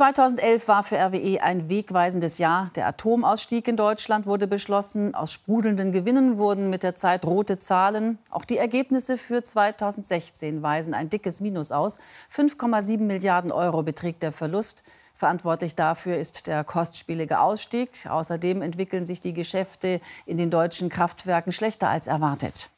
2011 war für RWE ein wegweisendes Jahr. Der Atomausstieg in Deutschland wurde beschlossen. Aus sprudelnden Gewinnen wurden mit der Zeit rote Zahlen. Auch die Ergebnisse für 2016 weisen ein dickes Minus aus. 5,7 Milliarden Euro beträgt der Verlust. Verantwortlich dafür ist der kostspielige Ausstieg. Außerdem entwickeln sich die Geschäfte in den deutschen Kraftwerken schlechter als erwartet.